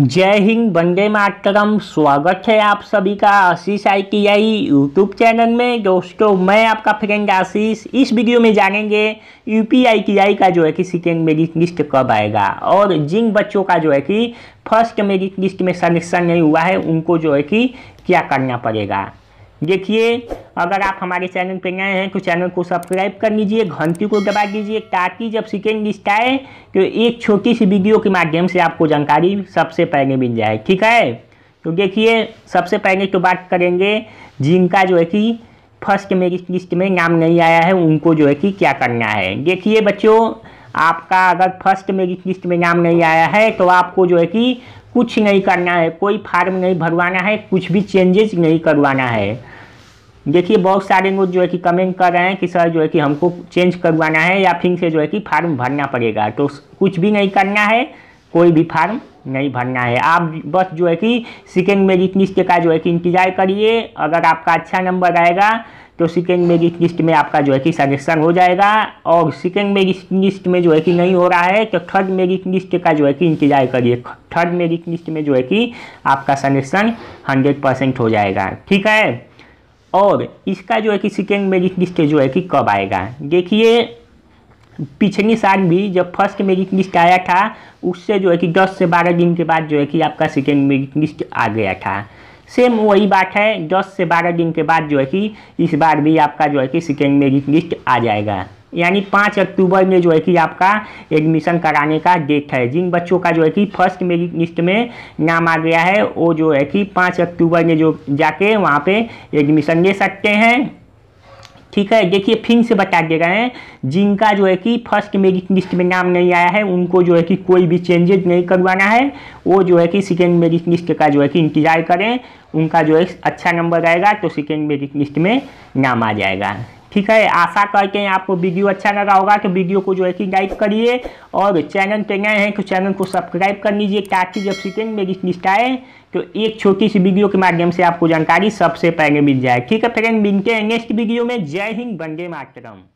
जय हिंद वंदे मातरम स्वागत है आप सभी का Ashish I T I YouTube channel में दोस्तों मैं आपका फ्रेंड आशीष इस वीडियो में जानेंगे U P I T I का जो है कि सेकेंड मेरिट लिस्ट कब आएगा और जिन बच्चों का जो है कि फर्स्ट मेरिट लिस्ट में सलेक्शन नहीं हुआ है उनको जो है कि क्या करना पड़ेगा देखिए अगर आप हमारे चैनल पर नए हैं तो चैनल को सब्सक्राइब कर लीजिए घंटी को दबा दीजिए ताकि जब सेकेंड लिस्ट आए तो एक छोटी सी वीडियो के माध्यम से आपको जानकारी सबसे पहले मिल जाए ठीक है तो देखिए सबसे पहले तो बात करेंगे जिनका जो है कि फर्स्ट मेरिट लिस्ट में नाम नहीं आया है उनको जो है कि क्या करना है देखिए बच्चों आपका अगर फर्स्ट मेरिट लिस्ट में नाम नहीं आया है तो आपको जो है कि कुछ नहीं करना है कोई फार्म नहीं भरवाना है कुछ भी चेंजेस नहीं करवाना है देखिए बहुत सारे लोग जो है कि कमेंट कर रहे हैं कि सर जो है कि हमको चेंज करवाना है या फिर से जो है कि फार्म भरना पड़ेगा तो कुछ भी नहीं करना है कोई भी फार्म नहीं भरना है आप बस जो है कि सेकेंड मेरिट लिस्ट का जो है कि इंतज़ार करिए अगर आपका अच्छा नंबर आएगा तो सेकेंड मेरिट लिस्ट में आपका जो है कि सजेशन हो जाएगा और सेकेंड मेरिट लिस्ट में जो है कि नहीं हो रहा है तो थर्ड मेरिट लिस्ट का जो है कि इंतजार करिए थर्ड मेरिट लिस्ट में जो है कि आपका सजेशन हंड्रेड परसेंट हो जाएगा ठीक है और इसका जो है कि सेकेंड मेरिट लिस्ट जो है कि कब आएगा देखिए पिछली साल भी जब फर्स्ट मेरिट लिस्ट आया था उससे जो है कि 10 से 12 दिन के बाद जो है कि आपका सेकेंड मेरिट लिस्ट आ गया था सेम वही बात है 10 से 12 दिन के बाद जो है कि इस बार भी आपका जो है कि सेकेंड मेरिट लिस्ट आ जाएगा यानी पाँच अक्टूबर में जो है कि आपका एडमिशन कराने का डेट है जिन बच्चों का जो है कि फर्स्ट मेरिट लिस्ट में नाम आ गया है वो जो है कि पाँच अक्टूबर में जो जाके वहाँ पे एडमिशन ले सकते हैं ठीक है देखिए फिंग से बता दे रहे हैं जिनका जो है कि फर्स्ट मेरिट लिस्ट में नाम नहीं आया है उनको जो है कि कोई भी चेंजेज नहीं करवाना है वो जो है कि सेकेंड मेरिट लिस्ट का जो है कि इंतजार करें उनका जो है अच्छा नंबर आएगा तो सेकेंड मेरिट लिस्ट में नाम आ जाएगा ठीक है आशा करते हैं आपको वीडियो अच्छा लगा होगा तो वीडियो को जो है कि लाइक करिए और चैनल पे नए हैं तो चैनल को सब्सक्राइब कर लीजिए ताकि जब सीखेंगे मेरी लिस्ट आए तो एक छोटी सी वीडियो के माध्यम से आपको जानकारी सबसे पहले मिल जाए ठीक है फ्रेंड मिलते हैं नेक्स्ट वीडियो में जय हिंद वंदे मातरम